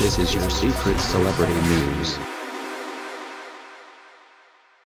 This is your secret celebrity news.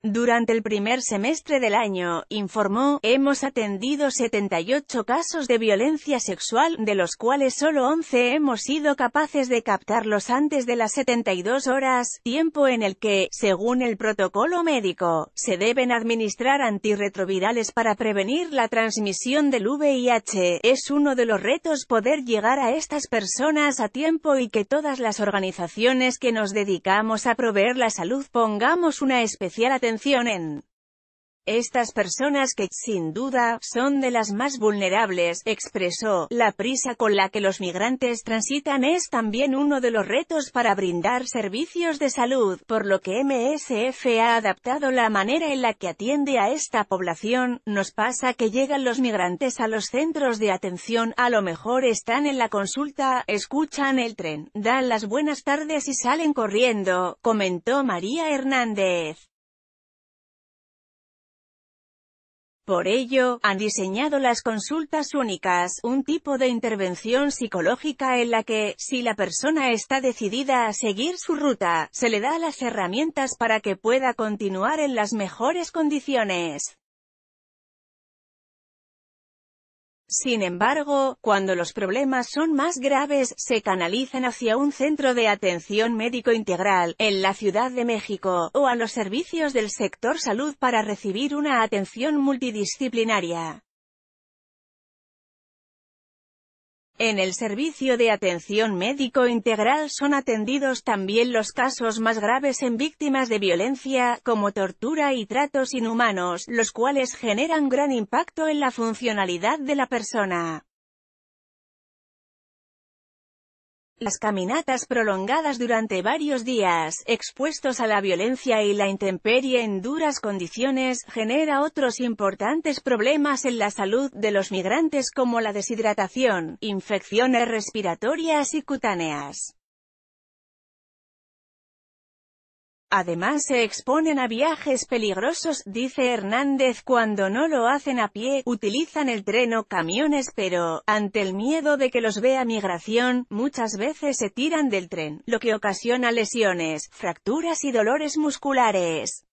Durante el primer semestre del año, informó, hemos atendido 78 casos de violencia sexual, de los cuales solo 11 hemos sido capaces de captarlos antes de las 72 horas, tiempo en el que, según el protocolo médico, se deben administrar antirretrovirales para prevenir la transmisión del VIH. Es uno de los retos poder llegar a estas personas a tiempo y que todas las organizaciones que nos dedicamos a proveer la salud pongamos una especial atención estas personas que, sin duda, son de las más vulnerables, expresó, la prisa con la que los migrantes transitan es también uno de los retos para brindar servicios de salud, por lo que MSF ha adaptado la manera en la que atiende a esta población, nos pasa que llegan los migrantes a los centros de atención, a lo mejor están en la consulta, escuchan el tren, dan las buenas tardes y salen corriendo, comentó María Hernández. Por ello, han diseñado las consultas únicas, un tipo de intervención psicológica en la que, si la persona está decidida a seguir su ruta, se le da las herramientas para que pueda continuar en las mejores condiciones. Sin embargo, cuando los problemas son más graves, se canalizan hacia un centro de atención médico integral, en la Ciudad de México, o a los servicios del sector salud para recibir una atención multidisciplinaria. En el servicio de atención médico integral son atendidos también los casos más graves en víctimas de violencia, como tortura y tratos inhumanos, los cuales generan gran impacto en la funcionalidad de la persona. Las caminatas prolongadas durante varios días, expuestos a la violencia y la intemperie en duras condiciones, genera otros importantes problemas en la salud de los migrantes como la deshidratación, infecciones respiratorias y cutáneas. Además se exponen a viajes peligrosos, dice Hernández, cuando no lo hacen a pie, utilizan el tren o camiones pero, ante el miedo de que los vea migración, muchas veces se tiran del tren, lo que ocasiona lesiones, fracturas y dolores musculares.